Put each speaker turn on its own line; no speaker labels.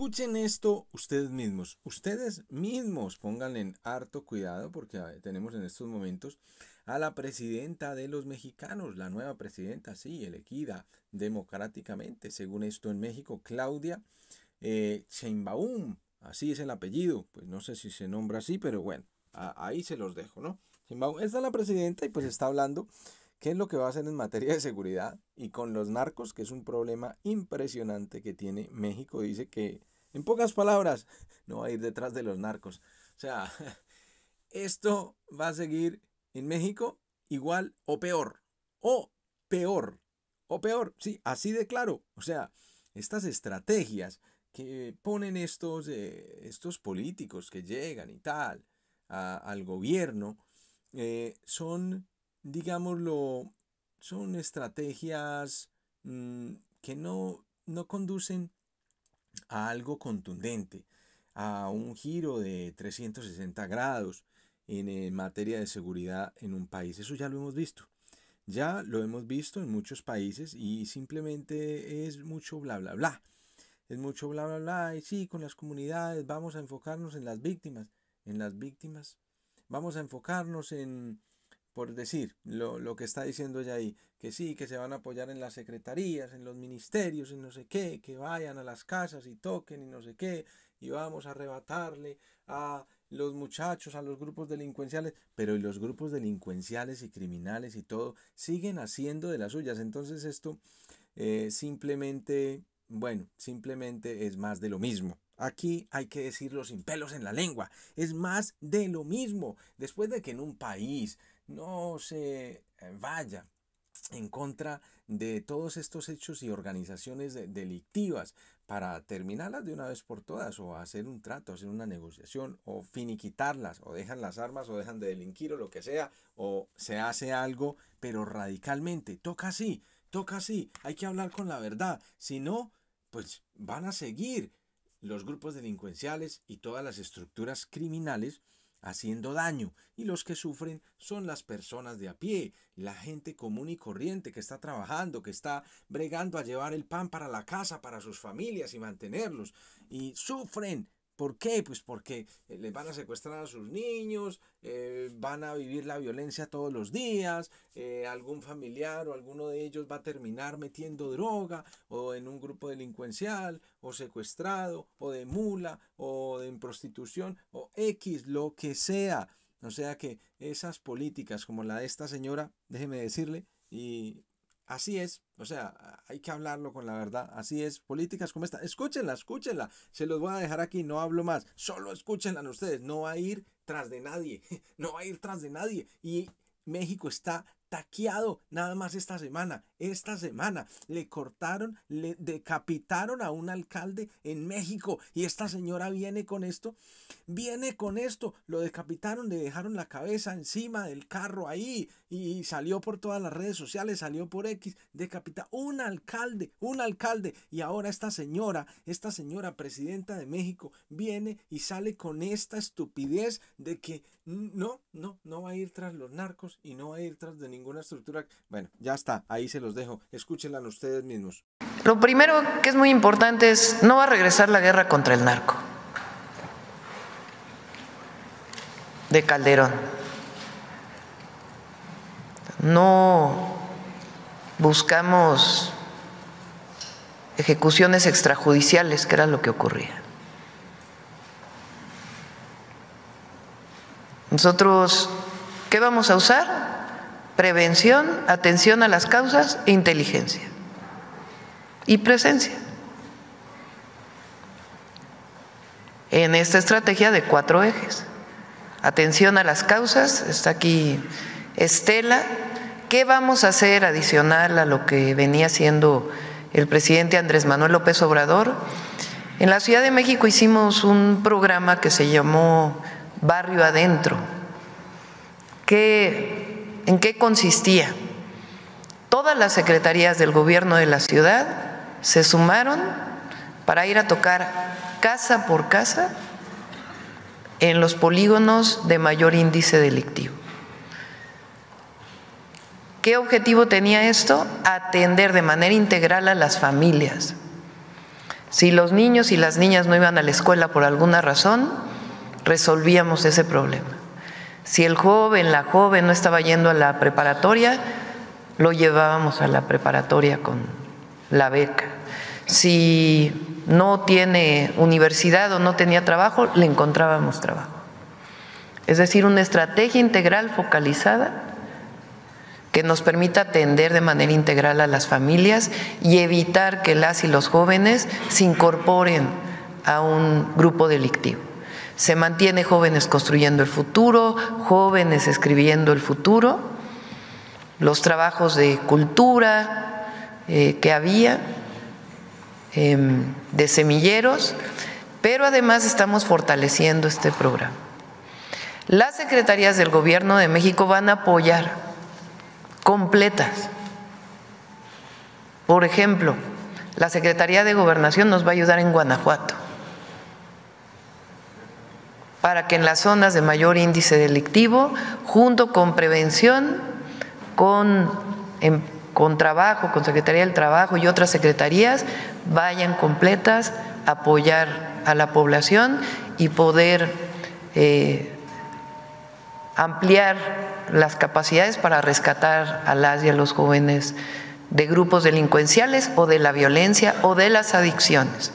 Escuchen esto ustedes mismos, ustedes mismos pongan en harto cuidado porque eh, tenemos en estos momentos a la presidenta de los mexicanos, la nueva presidenta, sí, elegida democráticamente, según esto en México, Claudia eh, así es el apellido, pues no sé si se nombra así, pero bueno, ahí se los dejo, ¿no? Sheinbaum, esta es la presidenta y pues está hablando ¿Qué es lo que va a hacer en materia de seguridad? Y con los narcos, que es un problema impresionante que tiene México, dice que, en pocas palabras, no va a ir detrás de los narcos. O sea, esto va a seguir en México igual o peor. O peor. O peor. Sí, así de claro. O sea, estas estrategias que ponen estos, eh, estos políticos que llegan y tal al gobierno eh, son digámoslo, son estrategias mm, que no, no conducen a algo contundente, a un giro de 360 grados eh, en materia de seguridad en un país. Eso ya lo hemos visto. Ya lo hemos visto en muchos países y simplemente es mucho bla, bla, bla. Es mucho bla, bla, bla. Y sí, con las comunidades vamos a enfocarnos en las víctimas. En las víctimas. Vamos a enfocarnos en, por decir lo, que está diciendo ella ahí, que sí, que se van a apoyar en las secretarías, en los ministerios, y no sé qué, que vayan a las casas y toquen y no sé qué, y vamos a arrebatarle a los muchachos, a los grupos delincuenciales, pero los grupos delincuenciales y criminales y todo siguen haciendo de las suyas. Entonces esto eh, simplemente, bueno, simplemente es más de lo mismo. Aquí hay que decirlo sin pelos en la lengua. Es más de lo mismo. Después de que en un país no se eh, vaya en contra de todos estos hechos y organizaciones delictivas para terminarlas de una vez por todas o hacer un trato, hacer una negociación o finiquitarlas o dejan las armas o dejan de delinquir o lo que sea o se hace algo pero radicalmente. Toca así, toca así, hay que hablar con la verdad. Si no, pues van a seguir los grupos delincuenciales y todas las estructuras criminales haciendo daño y los que sufren son las personas de a pie, la gente común y corriente que está trabajando, que está bregando a llevar el pan para la casa, para sus familias y mantenerlos y sufren ¿Por qué? Pues porque eh, le van a secuestrar a sus niños, eh, van a vivir la violencia todos los días, eh, algún familiar o alguno de ellos va a terminar metiendo droga o en un grupo delincuencial o secuestrado o de mula o en prostitución o X, lo que sea. O sea que esas políticas como la de esta señora, déjeme decirle, y Así es, o sea, hay que hablarlo con la verdad. Así es, políticas como esta, escúchenla, escúchenla. Se los voy a dejar aquí, no hablo más. Solo escúchenla ustedes, no va a ir tras de nadie, no va a ir tras de nadie. Y México está taqueado nada más esta semana. Esta semana le cortaron, le decapitaron a un alcalde en México y esta señora viene con esto, viene con esto, lo decapitaron, le dejaron la cabeza encima del carro ahí y salió por todas las redes sociales, salió por X, decapita un alcalde, un alcalde y ahora esta señora, esta señora presidenta de México viene y sale con esta estupidez de que no, no, no va a ir tras los narcos y no va a ir tras de ningún ninguna estructura. Bueno, ya está, ahí se los dejo. Escúchenla ustedes mismos.
Lo primero que es muy importante es, no va a regresar la guerra contra el narco de Calderón. No buscamos ejecuciones extrajudiciales, que era lo que ocurría. Nosotros, ¿qué vamos a usar? prevención, atención a las causas e inteligencia. Y presencia. En esta estrategia de cuatro ejes. Atención a las causas, está aquí Estela. ¿Qué vamos a hacer adicional a lo que venía haciendo el presidente Andrés Manuel López Obrador? En la Ciudad de México hicimos un programa que se llamó Barrio Adentro, que ¿En qué consistía? Todas las secretarías del gobierno de la ciudad se sumaron para ir a tocar casa por casa en los polígonos de mayor índice delictivo. ¿Qué objetivo tenía esto? Atender de manera integral a las familias. Si los niños y las niñas no iban a la escuela por alguna razón, resolvíamos ese problema. Si el joven, la joven no estaba yendo a la preparatoria, lo llevábamos a la preparatoria con la beca. Si no tiene universidad o no tenía trabajo, le encontrábamos trabajo. Es decir, una estrategia integral focalizada que nos permita atender de manera integral a las familias y evitar que las y los jóvenes se incorporen a un grupo delictivo. Se mantiene jóvenes construyendo el futuro, jóvenes escribiendo el futuro, los trabajos de cultura eh, que había, em, de semilleros, pero además estamos fortaleciendo este programa. Las secretarías del Gobierno de México van a apoyar completas. Por ejemplo, la Secretaría de Gobernación nos va a ayudar en Guanajuato para que en las zonas de mayor índice delictivo, junto con prevención, em, con, trabajo, con Secretaría del Trabajo y otras secretarías, vayan completas a apoyar a la población y poder eh, ampliar las capacidades para rescatar a las y a los jóvenes de grupos delincuenciales o de la violencia o de las adicciones.